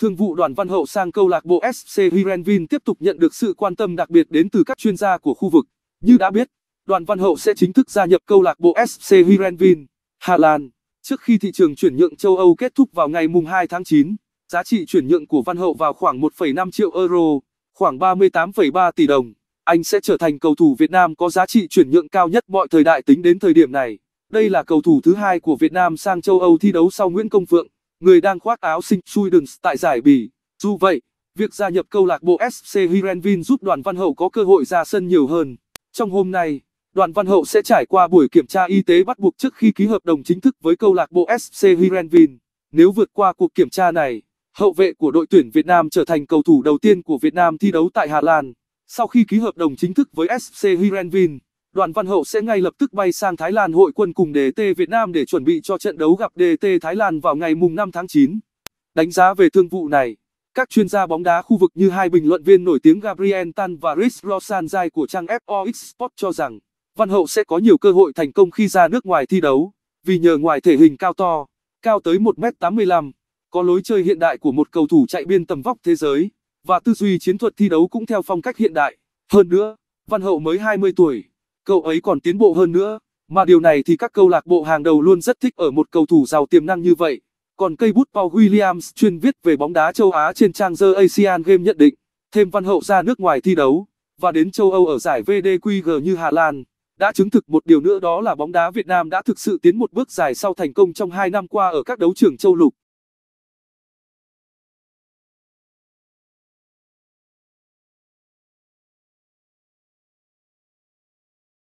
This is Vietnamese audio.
Thương vụ đoàn Văn Hậu sang câu lạc bộ SC Heerenveen tiếp tục nhận được sự quan tâm đặc biệt đến từ các chuyên gia của khu vực. Như đã biết, đoàn Văn Hậu sẽ chính thức gia nhập câu lạc bộ SC Heerenveen, Hà Lan. Trước khi thị trường chuyển nhượng châu Âu kết thúc vào ngày 2 tháng 9, giá trị chuyển nhượng của Văn Hậu vào khoảng 1,5 triệu euro, khoảng 38,3 tỷ đồng. Anh sẽ trở thành cầu thủ Việt Nam có giá trị chuyển nhượng cao nhất mọi thời đại tính đến thời điểm này. Đây là cầu thủ thứ hai của Việt Nam sang châu Âu thi đấu sau Nguyễn Công Phượng người đang khoác áo sinh Students tại giải Bỉ. Dù vậy, việc gia nhập câu lạc bộ SC Hirenvin giúp đoàn văn hậu có cơ hội ra sân nhiều hơn. Trong hôm nay, đoàn văn hậu sẽ trải qua buổi kiểm tra y tế bắt buộc trước khi ký hợp đồng chính thức với câu lạc bộ SC Hirenvin. Nếu vượt qua cuộc kiểm tra này, hậu vệ của đội tuyển Việt Nam trở thành cầu thủ đầu tiên của Việt Nam thi đấu tại Hà Lan. Sau khi ký hợp đồng chính thức với SC Hirenvin, đoàn Văn Hậu sẽ ngay lập tức bay sang Thái Lan hội quân cùng DT Việt Nam để chuẩn bị cho trận đấu gặp DT Thái Lan vào ngày mùng 5 tháng 9. Đánh giá về thương vụ này, các chuyên gia bóng đá khu vực như hai bình luận viên nổi tiếng Gabriel Tan và Rich Rosanjai của trang FOX Sport cho rằng, Văn Hậu sẽ có nhiều cơ hội thành công khi ra nước ngoài thi đấu, vì nhờ ngoài thể hình cao to, cao tới 1m85, có lối chơi hiện đại của một cầu thủ chạy biên tầm vóc thế giới, và tư duy chiến thuật thi đấu cũng theo phong cách hiện đại. Hơn nữa, Văn Hậu mới 20 tuổi, cậu ấy còn tiến bộ hơn nữa. Mà điều này thì các câu lạc bộ hàng đầu luôn rất thích ở một cầu thủ giàu tiềm năng như vậy. Còn cây bút Paul Williams chuyên viết về bóng đá châu Á trên trang The Asian Game nhận định, thêm Văn Hậu ra nước ngoài thi đấu, và đến châu Âu ở giải VDQG như Hà Lan, đã chứng thực một điều nữa đó là bóng đá Việt Nam đã thực sự tiến một bước dài sau thành công trong hai năm qua ở các đấu trường châu lục.